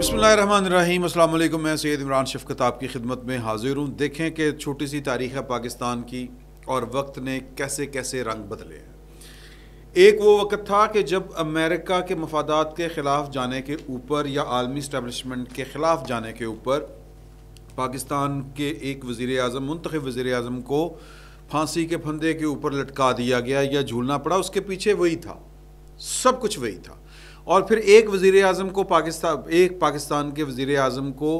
बसमीम अल्लाम मैं सैद इमरान शफकत आपकी खिदमत में हाजिर हूँ देखें कि छोटी सी तारीख़ है पाकिस्तान की और वक्त ने कैसे कैसे रंग बदले हैं एक वो वक्त था कि जब अमेरिका के मफादात के ख़िलाफ़ जाने के ऊपर या आलमी इस्टबलिशमेंट के ख़िलाफ़ जाने के ऊपर पाकिस्तान के एक वज़ी अजम मंतखब वज़ी अजम को फांसी के फंदे के ऊपर लटका दिया गया या झूलना पड़ा उसके पीछे वही था सब कुछ वही था और फिर एक वज़ी अजम को पाकिस्तान एक पाकिस्तान के वज़ी अजम को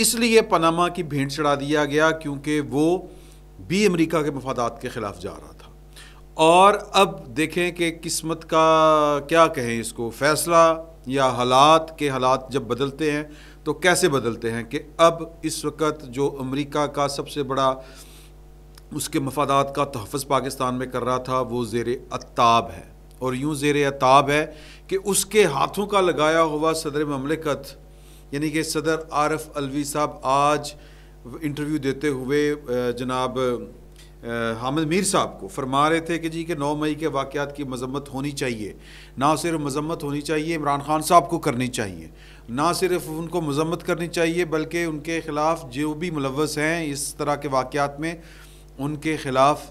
इसलिए पनामा की भेंट चढ़ा दिया गया क्योंकि वो भी अमरीका के मफादात के ख़िलाफ़ जा रहा था और अब देखें कि किस्मत का क्या कहें इसको फ़ैसला या हालात के हालात जब बदलते हैं तो कैसे बदलते हैं कि अब इस वक्त जो अमेरिका का सबसे बड़ा उसके मफादात का तहफ़ पाकिस्तान में कर रहा था वो ज़ेर अताब है और यूँ जेर ताब है कि उसके हाथों का लगाया हुआ सदर ममलिकत यानी कि सदर आरफ अलवी साहब आज इंटरव्यू देते हुए जनाब हामिद मीर साहब को फरमा रहे थे कि जी कि 9 मई के वाक़ात की मजम्मत होनी चाहिए ना सिर्फ मजम्मत होनी चाहिए इमरान खान साहब को करनी चाहिए ना सिर्फ उनको मजम्मत करनी चाहिए बल्कि उनके ख़िलाफ़ जो भी मुलवस हैं इस तरह के वाक़ात में उनके ख़िलाफ़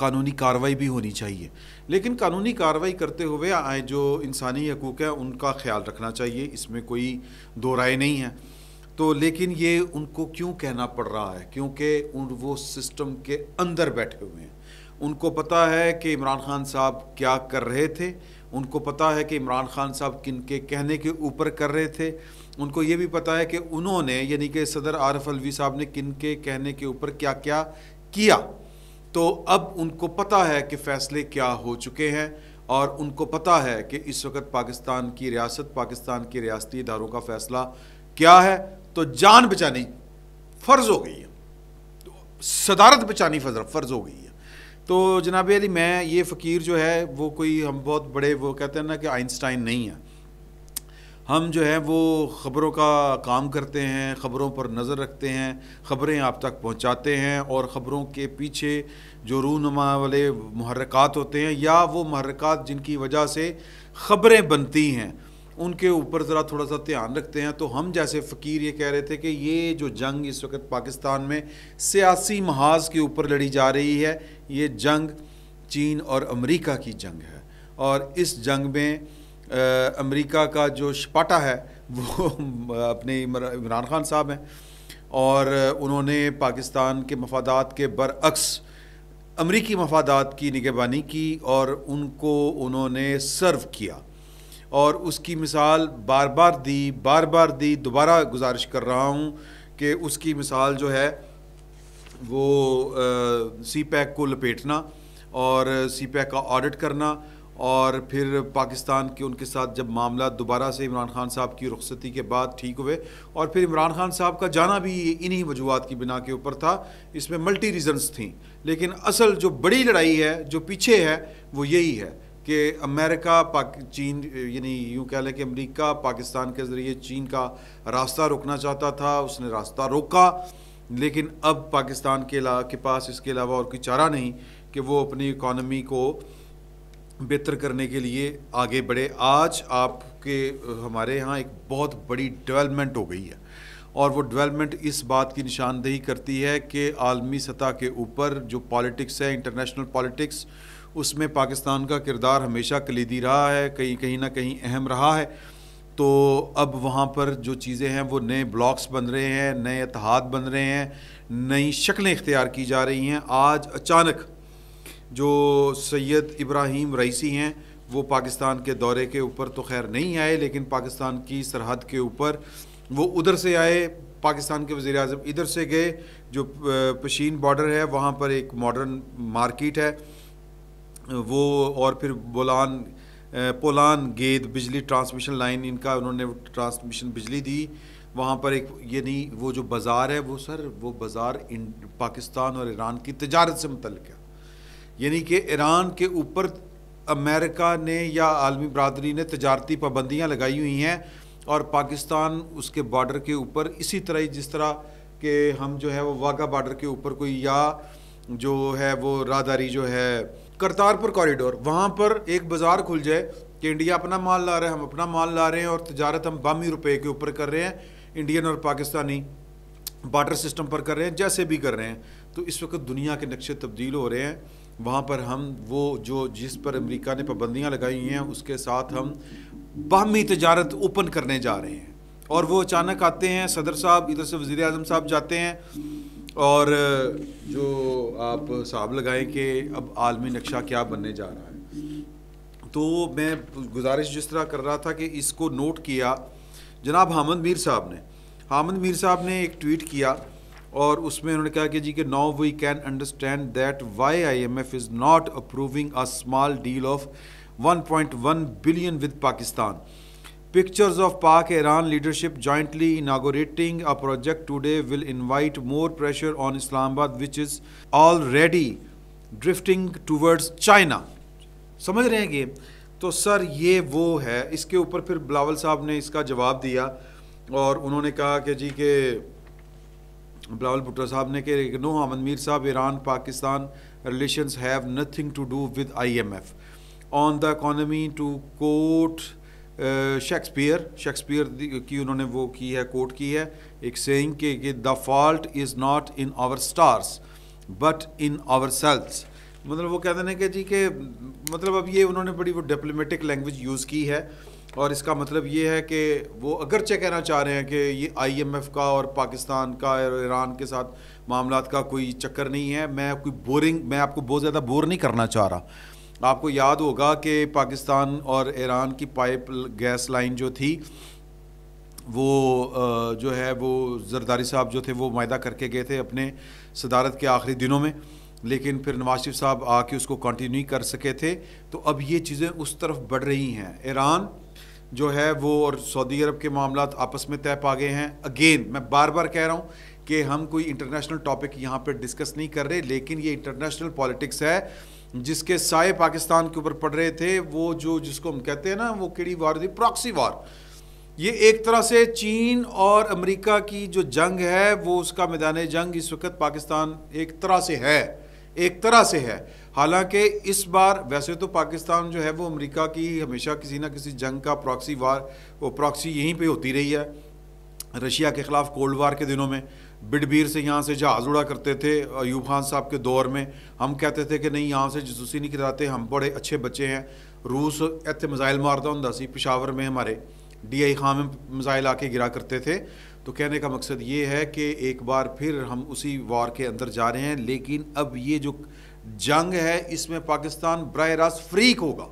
कानूनी कार्रवाई भी होनी चाहिए लेकिन कानूनी कार्रवाई करते हुए आए जो इंसानी हकूक़ है उनका ख्याल रखना चाहिए इसमें कोई दो राय नहीं है तो लेकिन ये उनको क्यों कहना पड़ रहा है क्योंकि उन वो सिस्टम के अंदर बैठे हुए हैं उनको पता है कि इमरान खान साहब क्या कर रहे थे उनको पता है कि इमरान खान साहब किन के कहने के ऊपर कर रहे थे उनको ये भी पता है कि उन्होंने यानी कि सदर आरफ अलवी साहब ने किन के कहने के ऊपर क्या क्या किया तो अब उनको पता है कि फ़ैसले क्या हो चुके हैं और उनको पता है कि इस वक्त पाकिस्तान की रियासत पाकिस्तान के रियासती इदारों का फ़ैसला क्या है तो जान बचानी फ़र्ज़ हो गई है सदारत बचानी फ़र्ज़ हो गई है तो, तो जनाब अली मैं ये फ़कीर जो है वो कोई हम बहुत बड़े वो कहते हैं ना कि आइंस्टाइन नहीं है हम जो है वो ख़बरों का काम करते हैं ख़बरों पर नज़र रखते हैं ख़बरें आप तक पहुंचाते हैं और ख़बरों के पीछे जो रूनमा वाले महरक़ात होते हैं या वो महरक़ात जिनकी वजह से ख़बरें बनती हैं उनके ऊपर ज़रा थोड़ा सा ध्यान रखते हैं तो हम जैसे फ़कीर ये कह रहे थे कि ये जो जंग इस वक्त पाकिस्तान में सियासी महाज के ऊपर लड़ी जा रही है ये जंग चीन और अमरीका की जंग है और इस जंग में अमेरिका का जो शपाटा है वो अपने इमरान खान साहब हैं और उन्होंने पाकिस्तान के मफादात के बरअक्स अमरीकी मफादात की निगहबानी की और उनको उन्होंने सर्व किया और उसकी मिसाल बार बार दी बार बार दी दोबारा गुजारिश कर रहा हूँ कि उसकी मिसाल जो है वो सी पैक को लपेटना और सी पैक का ऑडिट करना और फिर पाकिस्तान के उनके साथ जब मामला दोबारा से इमरान खान साहब की रुखसती के बाद ठीक हुए और फिर इमरान खान साहब का जाना भी इन्हीं वजूहत की बिना के ऊपर था इसमें मल्टी रीजंस थी लेकिन असल जो बड़ी लड़ाई है जो पीछे है वो यही है कि अमेरिका पाक चीन यानी यूँ कह लें कि अमरीका पाकिस्तान के ज़रिए चीन का रास्ता रोकना चाहता था उसने रास्ता रोका लेकिन अब पाकिस्तान के ला के पास इसके अलावा और कोई चारा नहीं कि वो अपनी इकानमी को बेहतर करने के लिए आगे बढ़े आज आपके हमारे यहाँ एक बहुत बड़ी डेवलपमेंट हो गई है और वो डेवलपमेंट इस बात की निशानदेही करती है कि आलमी सतह के ऊपर जो पॉलिटिक्स है इंटरनेशनल पॉलिटिक्स उसमें पाकिस्तान का किरदार हमेशा कलीदी रहा है कहीं कहीं ना कहीं अहम रहा है तो अब वहाँ पर जो चीज़ें हैं वो नए ब्लॉक्स बन रहे हैं नए इतिहाद बन रहे हैं नई शक्लें इख्तियार की जा रही हैं आज अचानक जो सैयद इब्राहिम रईसी हैं वो पाकिस्तान के दौरे के ऊपर तो खैर नहीं आए लेकिन पाकिस्तान की सरहद के ऊपर वो उधर से आए पाकिस्तान के वज़ी अजम इधर से गए जो पशीन बॉर्डर है वहाँ पर एक मॉडर्न मार्किट है वो और फिर बोलान पोलान गेद बिजली ट्रांसमिशन लाइन इनका उन्होंने ट्रांसमिशन बिजली दी वहाँ पर एक ये नहीं वो जो बाज़ार है वो सर वो बाज़ार पाकिस्तान और ईरान की तजारत से मुतल है यानी कि ईरान के ऊपर अमेरिका ने या आलमी बरदरी ने तजारती पाबंदियाँ लगाई हुई हैं और पाकिस्तान उसके बॉर्डर के ऊपर इसी तरह ही जिस तरह के हम जो है वो वाघा बॉर्डर के ऊपर कोई या जो है वो राहदारी जो है करतारपुर कॉरिडोर वहाँ पर एक बाज़ार खुल जाए कि इंडिया अपना माल ला रहा है हम अपना माल ला रहे हैं और तजारत हम बामी रुपये के ऊपर कर रहे हैं इंडियन और पाकिस्तानी बाडर सिस्टम पर कर रहे हैं जैसे भी कर रहे हैं तो इस वक्त दुनिया के नक्शे तब्दील हो रहे हैं वहाँ पर हम वो जो जिस पर अमेरिका ने पाबंदियाँ लगाई हैं उसके साथ हम बाहमी तजारत ओपन करने जा रहे हैं और वो अचानक आते हैं सदर साहब इधर से वज़ी अजम साहब जाते हैं और जो आप साहब लगाएं कि अब आलमी नक्शा क्या बनने जा रहा है तो मैं गुजारिश जिस तरह कर रहा था कि इसको नोट किया जनाब हामद मीर साहब ने हामद मीर साहब ने एक ट्वीट किया और उसमें उन्होंने कहा कि जी कि now we can understand that why I M F is not approving a small deal of 1.1 billion with Pakistan pictures of Pak Iran leadership jointly inaugurating a project today will invite more pressure on Islamabad which is already drifting towards China समझ रहे हैं कि तो sir ये वो है इसके ऊपर फिर बिलावल साहब ने इसका जवाब दिया और उन्होंने कहा कि जी के बिलावल भुट्टो साहब ने कि no Ahmed Mir sahab Iran Pakistan relations have nothing to do with IMF on the economy to quote Shakespeare Shakespeare की उन्होंने वो की है कोट की है एक सेइंग कि the fault is not in our stars but in our selves मतलब वो कहते हैं कि जी के मतलब अब ये उन्होंने बड़ी वो डिप्लोमेटिक लैंग्वेज यूज़ की है और इसका मतलब ये है कि वो अगरचे कहना चाह रहे हैं कि ये आईएमएफ का और पाकिस्तान का और ईरान के साथ मामला का कोई चक्कर नहीं है मैं कोई बोरिंग मैं आपको बहुत ज़्यादा बोर नहीं करना चाह रहा आपको याद होगा कि पाकिस्तान और ईरान की पाइप गैस लाइन जो थी वो जो है वो जरदारी साहब जो थे वो माह करके गए थे अपने सदारत के आखिरी दिनों में लेकिन फिर नवाज शरीफ साहब आके उसको कंटिन्यू कर सके थे तो अब ये चीज़ें उस तरफ बढ़ रही हैं ईरान जो है वो और सऊदी अरब के मामला आपस में तय पा गए हैं अगेन मैं बार बार कह रहा हूँ कि हम कोई इंटरनेशनल टॉपिक यहाँ पर डिस्कस नहीं कर रहे लेकिन ये इंटरनेशनल पॉलिटिक्स है जिसके साय पाकिस्तान के ऊपर पड़ रहे थे वो जो जिसको हम कहते हैं ना वो किड़ी वार थी प्रॉक्सी वार ये एक तरह से चीन और अमेरिका की जो जंग है वो उसका मैदान जंग इस वक्त पाकिस्तान एक तरह से है एक तरह से है हालांकि इस बार वैसे तो पाकिस्तान जो है वो अमेरिका की हमेशा किसी ना किसी जंग का प्रॉक्सी वार वो प्रॉक्सी यहीं पे होती रही है रशिया के ख़िलाफ़ कोल्ड वार के दिनों में बिडबीर से यहाँ से जहाज़ उड़ा करते थे अयूब खान साहब के दौर में हम कहते थे कि नहीं यहाँ से जसूसी नहीं कराते हम बड़े अच्छे बच्चे हैं रूस इतने मिज़ाइल मारता हूँ सी पिशावर में हमारे डी आई खां में मिज़ाइल आके गिरा करते थे तो कहने का मकसद ये है कि एक बार फिर हम उसी वार के अंदर जा रहे हैं लेकिन अब ये जो जंग है इसमें पाकिस्तान बरह रास्त फ्रीक होगा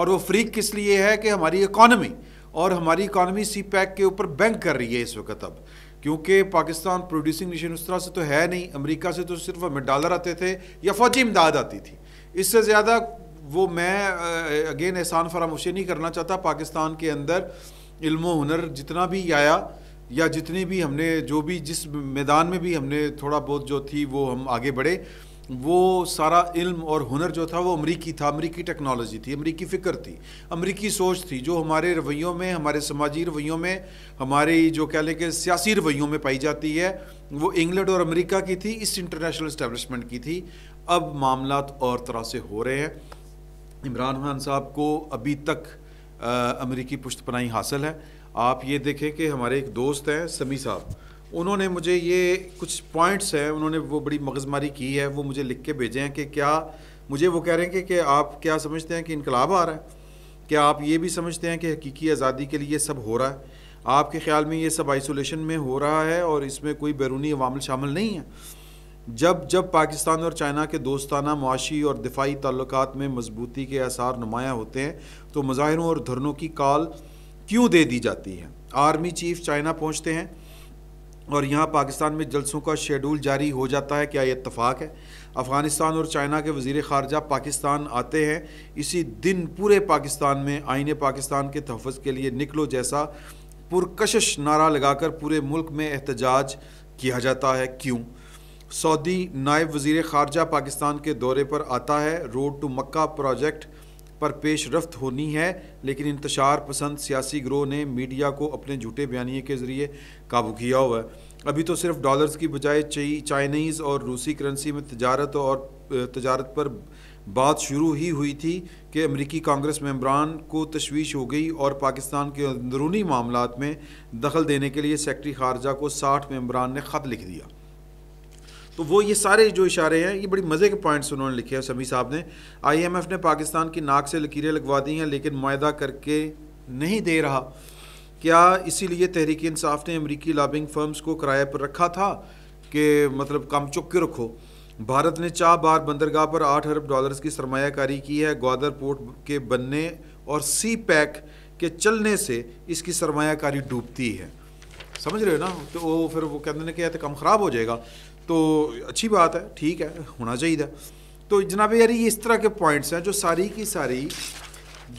और वो फ्रीक किस लिए है कि हमारी इकानमी और हमारी इकानमी सी पैक के ऊपर बैंक कर रही है इस वक्त अब क्योंकि पाकिस्तान प्रोड्यूसिंग नेशन उस तरह से तो है नहीं अमेरिका से तो सिर्फ हमें डॉलर आते थे या फौजी इमदाद आती थी इससे ज़्यादा वो मैं अगेन एहसान फरामोशी नहीं करना चाहता पाकिस्तान के अंदर इल्म हुनर जितना भी आया या जितनी भी हमने जो भी जिस मैदान में भी हमने थोड़ा बहुत जो थी वो हम आगे बढ़े वो सारा इल्म और हुनर जो था वो अमरीकी था अमरीकी टेक्नोलॉजी थी अमरीकी फ़िक्र थी अमरीकी सोच थी जो हमारे रवैयों में हमारे समाजी रवैयों में हमारे जो कह लें कि सियासी रवैयों में पाई जाती है वो इंग्लैंड और अमेरिका की थी इस इंटरनेशनल इस्टेबलिशमेंट की थी अब मामला और तरह से हो रहे हैं इमरान खान साहब को अभी तक अमरीकी पुश्तपनाही हासिल है आप ये देखें कि हमारे एक दोस्त हैं समी साहब उन्होंने मुझे ये कुछ पॉइंट्स हैं उन्होंने वो बड़ी मगजमारी की है वो मुझे लिख के भेजे हैं कि क्या मुझे वो कह रहे हैं कि, आप क्या समझते हैं कि इनकलाब आ रहा है क्या आप ये भी समझते हैं कि हकीकी आज़ादी के लिए ये सब हो रहा है आपके ख्याल में ये सब आइसोलेशन में हो रहा है और इसमें कोई बैरूनी अवामल शामिल नहीं है जब जब पाकिस्तान और चाइना के दोस्ताना मुआशी और दिफाई ताल्लुक में मजबूती के आसार नुमायाँ होते हैं तो मुजाहरों और धरनों की कॉल क्यों दे दी जाती है आर्मी चीफ चाइना पहुँचते हैं और यहाँ पाकिस्तान में जलसों का शेड्यूल जारी हो जाता है क्या ये इतफाक़ है अफ़गानिस्तान और चाइना के वजीर खारजा पाकिस्तान आते हैं इसी दिन पूरे पाकिस्तान में आइन पाकिस्तान के तहफ़ के लिए निकलो जैसा पुरकशिश नारा लगाकर पूरे मुल्क में एहतजाज किया जाता है क्यों सऊदी नायब वजीर खारजा पाकिस्तान के दौरे पर आता है रोड टू मक्का प्रोजेक्ट पर पेश रफ्त होनी है लेकिन इंतशार पसंद सियासी ग्रोह ने मीडिया को अपने झूठे बयानी के ज़रिए काबू किया हुआ है अभी तो सिर्फ डॉलर्स की बजाय चाइनीज़ और रूसी करेंसी में तजारत और तजारत पर बात शुरू ही हुई थी कि अमरीकी कांग्रेस मम्बरान को तशवीश हो गई और पाकिस्तान के अंदरूनी मामला में दखल देने के लिए सेक्रटरी खारजा को साठ मम्बरान ने ख़त लिख दिया तो वो ये सारे जो इशारे हैं ये बड़ी मज़े के पॉइंट्स उन्होंने लिखे हैं समी साहब ने आईएमएफ ने पाकिस्तान की नाक से लकीरें लगवा दी हैं लेकिन माहा करके नहीं दे रहा क्या इसीलिए तहरीक इंसाफ ने अमरीकी लाबिंग फर्म्स को किराए पर रखा था कि मतलब काम चुप के रखो भारत ने चार बार बंदरगाह पर आठ अरब डॉलर्स की सरमाकारी की है ग्वादर पोर्ट के बनने और सी पैक के चलने से इसकी सरमाकारी डूबती है समझ रहे हो ना तो वो फिर वो कहते हैं कि तो कम ख़राब हो जाएगा तो अच्छी बात है ठीक है होना चाहिए तो जनाब यार ये इस तरह के पॉइंट्स हैं जो सारी की सारी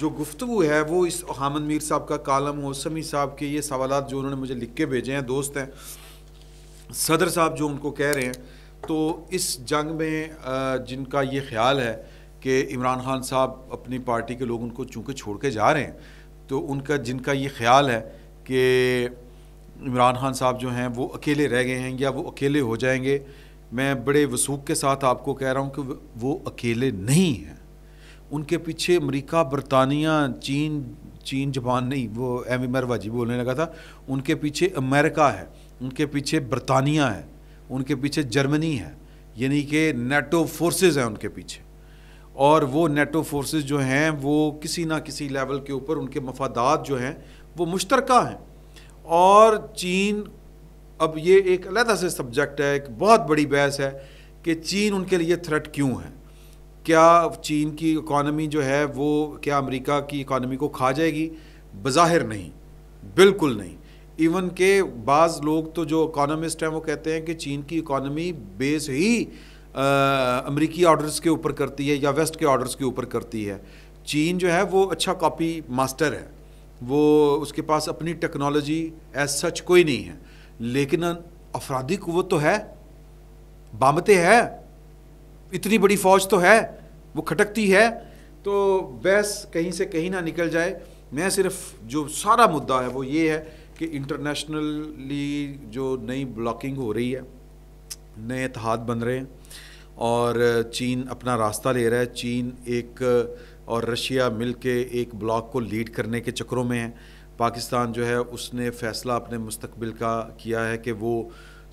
जो गुफ्तु है वो इस हामद मीर साहब का कालम हो समी साहब के ये सवाल जो उन्होंने मुझे लिख के भेजे हैं दोस्त हैं सदर साहब जो उनको कह रहे हैं तो इस जंग में जिनका ये ख्याल है कि इमरान खान साहब अपनी पार्टी के लोग उनको चूँकि छोड़ के जा रहे हैं तो उनका जिनका ये ख्याल है कि इमरान खान साहब जो हैं वो अकेले रह गए हैं या वो अकेले हो जाएंगे मैं बड़े वसूख के साथ आपको कह रहा हूँ कि वो अकेले नहीं हैं उनके पीछे अमेरिका बरतानिया चीन चीन जापान नहीं वो एम मरवा जी बोलने लगा था उनके पीछे अमेरिका है उनके पीछे बरतानिया है उनके पीछे जर्मनी है यानी कि नेटो फोर्सेज़ हैं उनके पीछे और वो नेटो फोर्सेज़ जो हैं वो किसी ना किसी लेवल के ऊपर उनके मफादात जो हैं वो मुश्तरक हैं और चीन अब ये एक अलहदा से सब्जेक्ट है एक बहुत बड़ी बहस है कि चीन उनके लिए थ्रेट क्यों है क्या चीन की इकानमी जो है वो क्या अमेरिका की इकानमी को खा जाएगी बज़ाहिर नहीं बिल्कुल नहीं इवन के बाज़ लोग तो जो इकानमिस्ट हैं वो कहते हैं कि चीन की इकानमी बेस ही अमरीकी ऑर्डर्स के ऊपर करती है या वेस्ट के ऑर्डर्स के ऊपर करती है चीन जो है वो अच्छा कॉपी मास्टर है वो उसके पास अपनी टेक्नोलॉजी एज सच कोई नहीं है लेकिन अफराधी कुत तो है बामते है इतनी बड़ी फ़ौज तो है वो खटकती है तो बहस कहीं से कहीं ना निकल जाए मैं सिर्फ जो सारा मुद्दा है वो ये है कि इंटरनेशनली जो नई ब्लॉकिंग हो रही है नए इतिहाद बन रहे हैं और चीन अपना रास्ता ले रहा है चीन एक और रशिया मिल के एक ब्लॉक को लीड करने के चक्रों में है पाकिस्तान जो है उसने फैसला अपने मुस्तबिल का किया है कि वो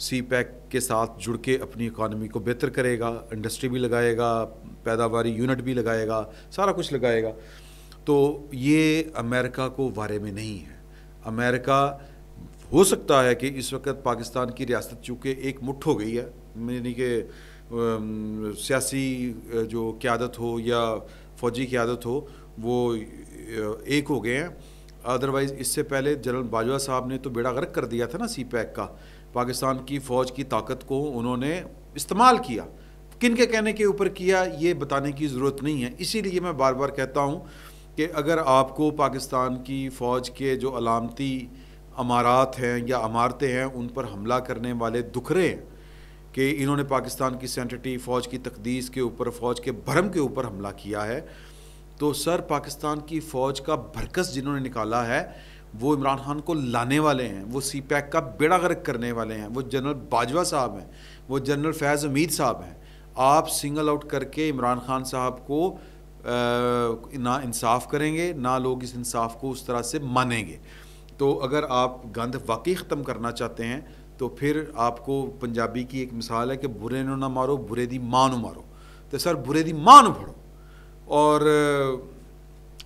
सी पैक के साथ जुड़ के अपनी इकानमी को बेहतर करेगा इंडस्ट्री भी लगाएगा पैदावारी यूनिट भी लगाएगा सारा कुछ लगाएगा तो ये अमेरिका को वारे में नहीं है अमेरिका हो सकता है कि इस वक्त पाकिस्तान की रियासत चूँकि एक मुठ हो गई है यानी कि सियासी जो क्यादत हो या फौजी की आदत हो वो एक हो गए हैं अदरवाइज़ इससे पहले जनरल बाजवा साहब ने तो बेड़ा गर्क कर दिया था ना सी पैक का पाकिस्तान की फ़ौज की ताकत को उन्होंने इस्तेमाल किया किन के कहने के ऊपर किया ये बताने की ज़रूरत नहीं है इसीलिए मैं बार बार कहता हूँ कि अगर आपको पाकिस्तान की फ़ौज के जो अलामती अमारात हैं या अमारतें हैं उन पर हमला करने वाले दुखरे हैं कि इन्होंने पाकिस्तान की सेंटिटी फ़ौज की तकदीस के ऊपर फ़ौज के भरम के ऊपर हमला किया है तो सर पाकिस्तान की फ़ौज का भरकस जिन्होंने निकाला है वो इमरान खान को लाने वाले हैं वो सी पैक का बेड़ा गर्क करने वाले हैं वो जनरल बाजवा साहब हैं वो जनरल फैज़ उमीद साहब हैं आप सिंगल आउट करके इमरान खान साहब को ना इंसाफ करेंगे ना लोग इस इंसाफ को उस तरह से मानेंगे तो अगर आप गंद वाकई ख़त्म करना चाहते हैं तो फिर आपको पंजाबी की एक मिसाल है कि बुरे नो ना मारो बुरे ਦੀ माँ ਨੂੰ मारो तो सर बुरे ਦੀ माँ ਨੂੰ फड़ो और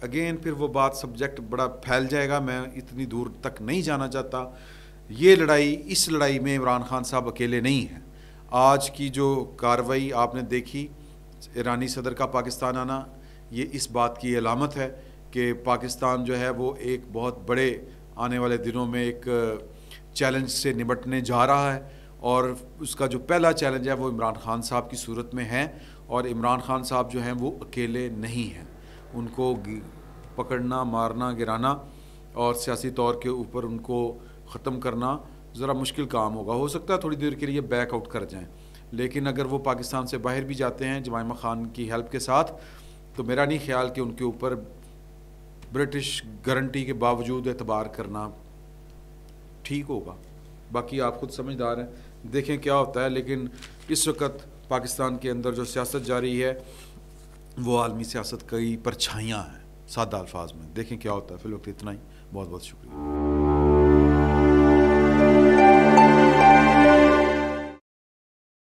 अगेन फिर वो बात सब्जेक्ट बड़ा फैल जाएगा मैं इतनी दूर तक नहीं जाना चाहता ये लड़ाई इस लड़ाई में इमरान खान साहब अकेले नहीं हैं आज की जो कार्रवाई आपने देखी ईरानी सदर का पाकिस्तान आना ये इस बात की अलामत है कि पाकिस्तान जो है वो एक बहुत बड़े आने वाले दिनों में एक चैलेंज से निपटने जा रहा है और उसका जो पहला चैलेंज है वो इमरान खान साहब की सूरत में है और इमरान खान साहब जो हैं वो अकेले नहीं हैं उनको पकड़ना मारना गिराना और सियासी तौर के ऊपर उनको ख़त्म करना ज़रा मुश्किल काम होगा हो सकता है थोड़ी देर के लिए बैक आउट कर जाएं लेकिन अगर वो पाकिस्तान से बाहर भी जाते हैं जमाइमा ख़ान की हेल्प के साथ तो मेरा नहीं ख्याल कि उनके ऊपर ब्रिटिश गारंटी के बावजूद एतबार करना ठीक होगा बाकी आप खुद समझदार हैं देखें क्या होता है लेकिन इस वक्त पाकिस्तान के अंदर जो सियासत जारी है वो आलमी सियासत कई परछाइयाँ हैं सादा अल्फाज में देखें क्या होता है वक्त तो इतना ही बहुत बहुत शुक्रिया